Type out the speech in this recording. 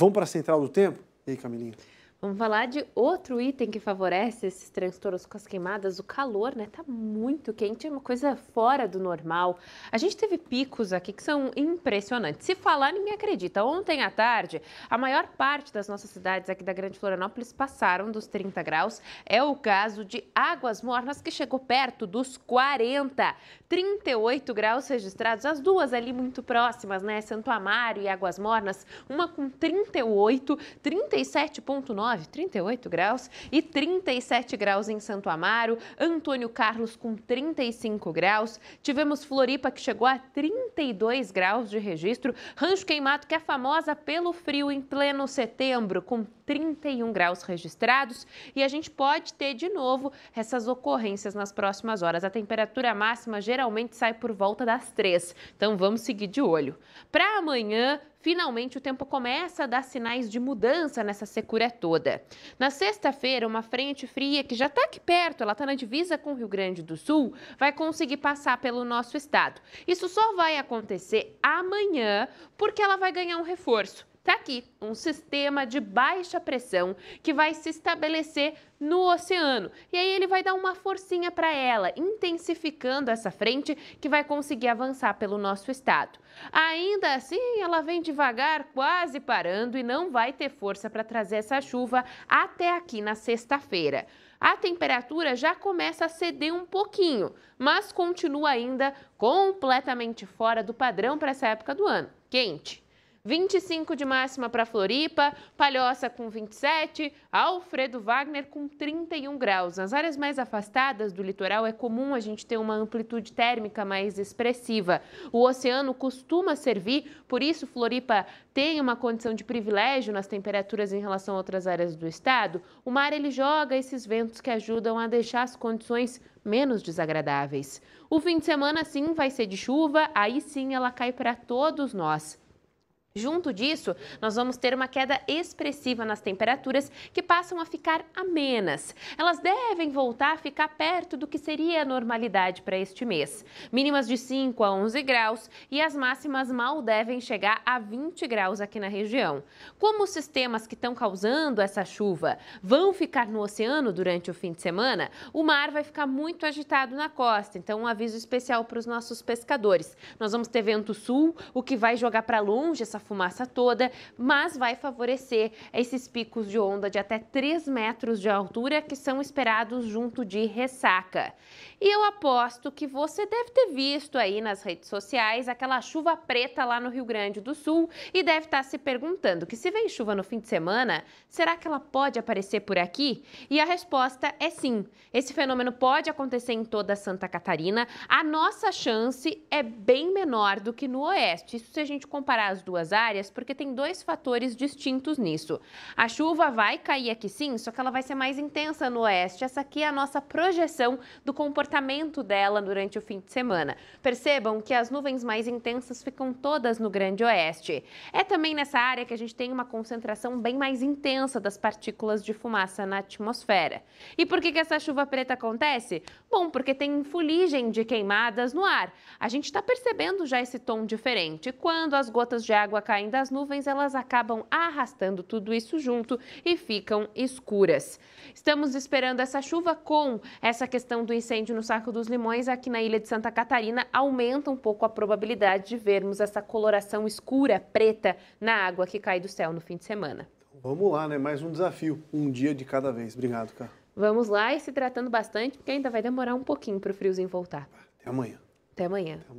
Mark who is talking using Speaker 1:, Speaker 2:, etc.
Speaker 1: Vamos para a central do tempo? E aí, Camilinha? Vamos falar de outro item que favorece esses transtornos com as queimadas, o calor, né? Tá muito quente, é uma coisa fora do normal. A gente teve picos aqui que são impressionantes. Se falar, ninguém acredita. Ontem à tarde, a maior parte das nossas cidades aqui da Grande Florianópolis passaram dos 30 graus. É o caso de Águas Mornas, que chegou perto dos 40. 38 graus registrados, as duas ali muito próximas, né? Santo Amaro e Águas Mornas, uma com 38, 37,9 38 graus e 37 graus em Santo Amaro, Antônio Carlos com 35 graus. Tivemos Floripa que chegou a 32 graus de registro, Rancho Queimado que é famosa pelo frio em pleno setembro com 31 graus registrados e a gente pode ter de novo essas ocorrências nas próximas horas. A temperatura máxima geralmente sai por volta das 3, então vamos seguir de olho. Para amanhã, finalmente o tempo começa a dar sinais de mudança nessa secura toda. Na sexta-feira, uma frente fria que já está aqui perto, ela está na divisa com o Rio Grande do Sul, vai conseguir passar pelo nosso estado. Isso só vai acontecer amanhã, porque ela vai ganhar um reforço. Tá aqui, um sistema de baixa pressão que vai se estabelecer no oceano. E aí ele vai dar uma forcinha para ela, intensificando essa frente que vai conseguir avançar pelo nosso estado. Ainda assim, ela vem devagar, quase parando e não vai ter força para trazer essa chuva até aqui na sexta-feira. A temperatura já começa a ceder um pouquinho, mas continua ainda completamente fora do padrão para essa época do ano. Quente. 25 de máxima para Floripa, Palhoça com 27, Alfredo Wagner com 31 graus. Nas áreas mais afastadas do litoral é comum a gente ter uma amplitude térmica mais expressiva. O oceano costuma servir, por isso Floripa tem uma condição de privilégio nas temperaturas em relação a outras áreas do estado. O mar ele joga esses ventos que ajudam a deixar as condições menos desagradáveis. O fim de semana sim vai ser de chuva, aí sim ela cai para todos nós. Junto disso, nós vamos ter uma queda expressiva nas temperaturas que passam a ficar amenas. Elas devem voltar a ficar perto do que seria a normalidade para este mês. Mínimas de 5 a 11 graus e as máximas mal devem chegar a 20 graus aqui na região. Como os sistemas que estão causando essa chuva vão ficar no oceano durante o fim de semana, o mar vai ficar muito agitado na costa. Então, um aviso especial para os nossos pescadores. Nós vamos ter vento sul, o que vai jogar para longe essa fumaça toda, mas vai favorecer esses picos de onda de até 3 metros de altura que são esperados junto de ressaca. E eu aposto que você deve ter visto aí nas redes sociais aquela chuva preta lá no Rio Grande do Sul e deve estar se perguntando que se vem chuva no fim de semana, será que ela pode aparecer por aqui? E a resposta é sim. Esse fenômeno pode acontecer em toda Santa Catarina. A nossa chance é bem menor do que no oeste. Isso se a gente comparar as duas outras áreas porque tem dois fatores distintos nisso. A chuva vai cair aqui sim, só que ela vai ser mais intensa no oeste. Essa aqui é a nossa projeção do comportamento dela durante o fim de semana. Percebam que as nuvens mais intensas ficam todas no grande oeste. É também nessa área que a gente tem uma concentração bem mais intensa das partículas de fumaça na atmosfera. E por que, que essa chuva preta acontece? Bom, porque tem fuligem de queimadas no ar. A gente está percebendo já esse tom diferente. Quando as gotas de água água caindo das nuvens, elas acabam arrastando tudo isso junto e ficam escuras. Estamos esperando essa chuva com essa questão do incêndio no Saco dos Limões aqui na ilha de Santa Catarina aumenta um pouco a probabilidade de vermos essa coloração escura, preta, na água que cai do céu no fim de semana. Vamos lá, né? Mais um desafio, um dia de cada vez. Obrigado, cara. Vamos lá e se tratando bastante, porque ainda vai demorar um pouquinho para o friozinho voltar. Até amanhã. Até amanhã. Até amanhã.